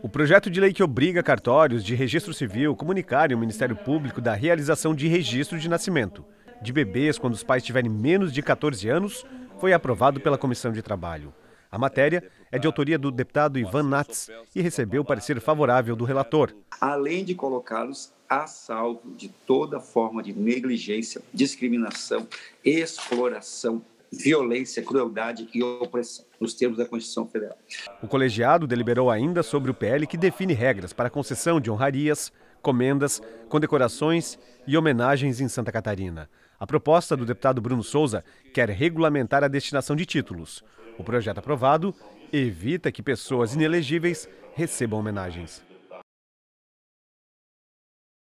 O projeto de lei que obriga cartórios de registro civil comunicarem ao Ministério Público da realização de registro de nascimento de bebês quando os pais tiverem menos de 14 anos foi aprovado pela Comissão de Trabalho. A matéria é de autoria do deputado Ivan Nats e recebeu parecer favorável do relator. Além de colocá-los a salvo de toda forma de negligência, discriminação, exploração violência, crueldade e opressão, nos termos da Constituição Federal. O colegiado deliberou ainda sobre o PL que define regras para concessão de honrarias, comendas, condecorações e homenagens em Santa Catarina. A proposta do deputado Bruno Souza quer regulamentar a destinação de títulos. O projeto aprovado evita que pessoas inelegíveis recebam homenagens.